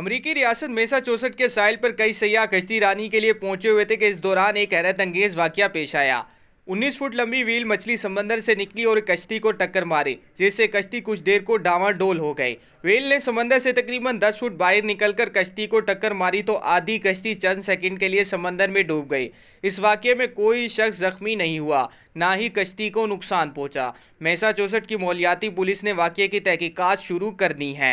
अमरीकी रियासत मेसा चौसठ के साइल पर कई सयाह कश्ती रानी के लिए पहुंचे हुए थे कि इस दौरान एक हैरत अंगेज वाक्य पेश आया 19 फुट लंबी व्हील मछली समंदर से निकली और कश्ती को टक्कर मारी जिससे कश्ती कुछ देर को डावाडोल हो गई व्हील ने समंदर से तकरीबन 10 फुट बाहर निकलकर कश्ती को टक्कर मारी तो आधी कश्ती चंद सेकंड के लिए समंदर में डूब गई इस वाक्य में कोई शख्स जख्मी नहीं हुआ ना ही कश्ती को नुकसान पहुंचा मैसा चौसठ की मौलियाती पुलिस ने वाक्य की तहकीकत शुरू कर दी है